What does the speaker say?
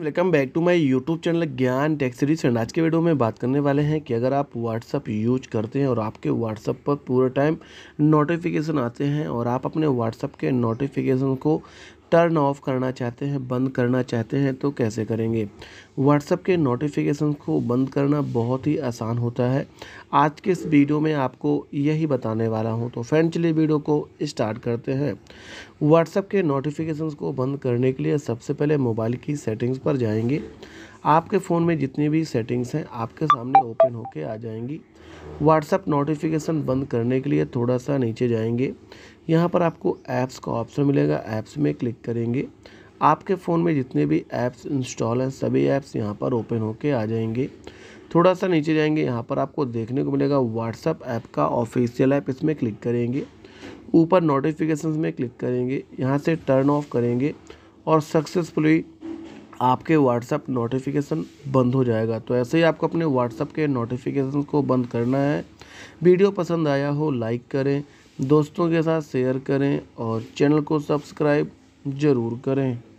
welcome back to my YouTube channel Gyan tech series and आज के video में बात करने वाले हैं कि अगर आप व्हाट्सअप यूज करते हैं और आपके व्हाट्सअप पर पूरे टाइम नोटिफिकेशन आते हैं और आप अपने व्हाट्सअप के नोटिफिकेशन को टर्न ऑफ करना चाहते हैं बंद करना चाहते हैं तो कैसे करेंगे व्हाट्सएप के नोटिफिकेशन को बंद करना बहुत ही आसान होता है आज के इस वीडियो में आपको यही बताने वाला हूं तो फ्रेंड चलिए वीडियो को स्टार्ट करते हैं व्हाट्सएप के नोटिफिकेशन को बंद करने के लिए सबसे पहले मोबाइल की सेटिंग्स पर जाएंगे आपके फ़ोन में जितनी भी सेटिंग्स हैं आपके सामने ओपन होके आ जाएंगी व्हाट्सअप नोटिफिकेशन बंद करने के लिए थोड़ा सा नीचे जाएंगे यहाँ पर आपको ऐप्स का ऑप्शन मिलेगा ऐप्स में क्लिक करेंगे आपके फ़ोन में जितने भी ऐप्स इंस्टॉल हैं सभी ऐप्स यहाँ पर ओपन होके आ जाएंगे थोड़ा सा नीचे जाएंगे यहाँ पर आपको देखने को मिलेगा व्हाट्सअप ऐप का ऑफिशियल ऐप इसमें क्लिक करेंगे ऊपर नोटिफिकेशन में क्लिक करेंगे यहाँ से टर्न ऑफ करेंगे और सक्सेसफुली आपके व्हाट्सअप नोटिफिकेशन बंद हो जाएगा तो ऐसे ही आपको अपने व्हाट्सअप के नोटिफिकेशन को बंद करना है वीडियो पसंद आया हो लाइक करें दोस्तों के साथ शेयर करें और चैनल को सब्सक्राइब ज़रूर करें